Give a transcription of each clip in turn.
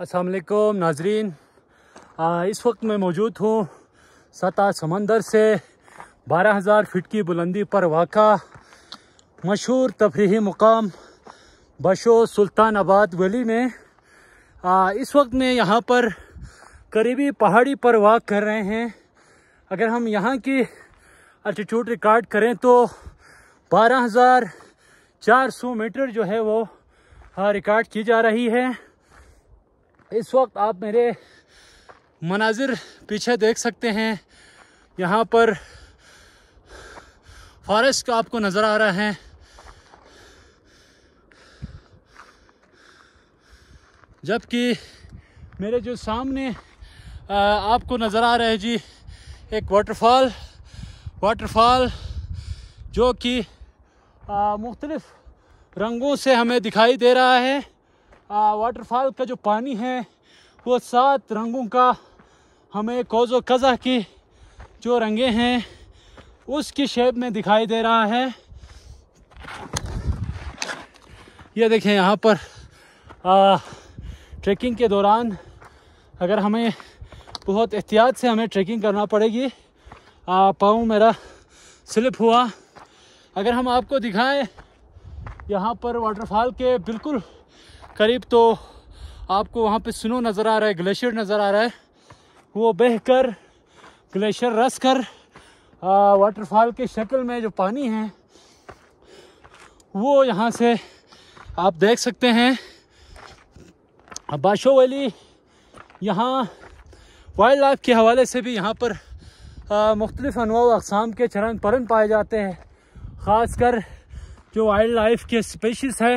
असलकुम नाजरीन आ, इस वक्त मैं मौजूद हूँ सतह समंदर से 12000 फीट की बुलंदी पर वाक़ मशहूर तफरी मुकाम बशो सुल्तान आबाद वली में आ, इस वक्त मैं यहाँ पर करीबी पहाड़ी पर वाक कर रहे हैं अगर हम यहाँ की अल्टीट्यूड रिकॉर्ड करें तो 12400 मीटर जो है वो रिकॉर्ड की जा रही है इस वक्त आप मेरे मनाजिर पीछे देख सकते हैं यहाँ पर फॉरेस्ट का आपको नज़र आ रहा है जबकि मेरे जो सामने आपको नज़र आ रहा है जी एक वाटरफॉल वाटरफॉल जो कि मुख्तलिफ़ रंगों से हमें दिखाई दे रहा है वाटरफॉल का जो पानी है वो सात रंगों का हमें कोजो कज़ा की जो रंगे हैं उसकी शेप में दिखाई दे रहा है ये देखें यहाँ पर आ, ट्रेकिंग के दौरान अगर हमें बहुत एहतियात से हमें ट्रैकिंग करना पड़ेगी पाँव मेरा स्लिप हुआ अगर हम आपको दिखाएं यहाँ पर वाटरफॉल के बिल्कुल करीब तो आपको वहाँ पे स्नो नज़र आ रहा है ग्लेशियर नज़र आ रहा है वो बहकर ग्लेशियर रस कर वाटरफॉल के शक्ल में जो पानी है वो यहाँ से आप देख सकते हैं बाशो वैली यहाँ वाइल्ड लाइफ के हवाले से भी यहाँ पर मुख्तलिफ़ अनवा अकसाम के चरण परन पाए जाते हैं ख़ास कर जो वाइल्ड लाइफ के स्पेशस है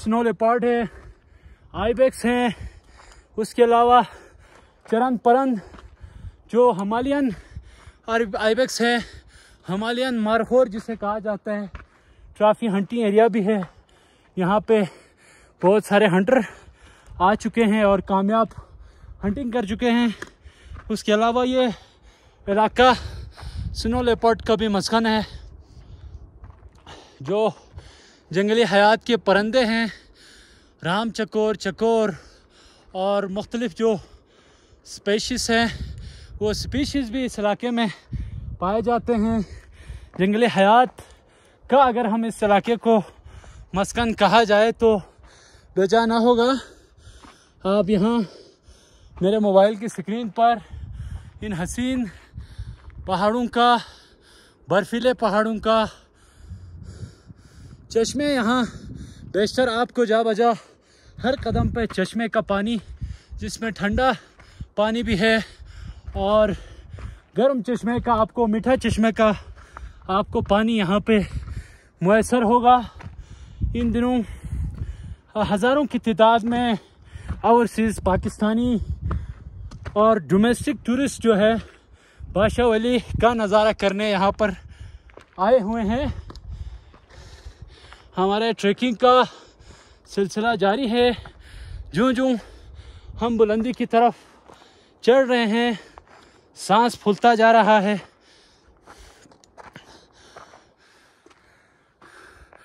स्नो लेपार्ड है आईबेक्स हैं उसके अलावा चरण परन जो हमालियन आईबेक्स है हमालियन मारहोर जिसे कहा जाता है ट्राफी हंटिंग एरिया भी है यहाँ पे बहुत सारे हंटर आ चुके हैं और कामयाब हंटिंग कर चुके हैं उसके अलावा ये इलाका स्नो लेपर्ड का भी मस्कन है जो जंगली हयात के परंदे हैं राम चकोर चकोर और मुख्तलिफ़ जो स्पेशीज़ हैं वो स्पीशीज़ भी इस इलाके में पाए जाते हैं जंगली हयात का अगर हम इस इलाके को मस्कन कहा जाए तो बेजा ना होगा आप यहाँ मेरे मोबाइल की स्क्रीन पर इन हसीन पहाड़ों का बर्फीले पहाड़ों का चश्मे यहाँ बेशतर आपको जा बजा हर कदम पर चश्मे का पानी जिसमें ठंडा पानी भी है और गर्म चश्मे का आपको मीठा चश्मे का आपको पानी यहाँ पे मैसर होगा इन दिनों हज़ारों की तादाद में ओवरसीज़ पाकिस्तानी और डोमेस्टिक टूरिस्ट जो है बादशाह वली का नज़ारा करने यहाँ पर आए हुए हैं हमारे ट्रैकिंग का सिलसिला जारी है जो जो हम बुलंदी की तरफ चढ़ रहे हैं सांस फूलता जा रहा है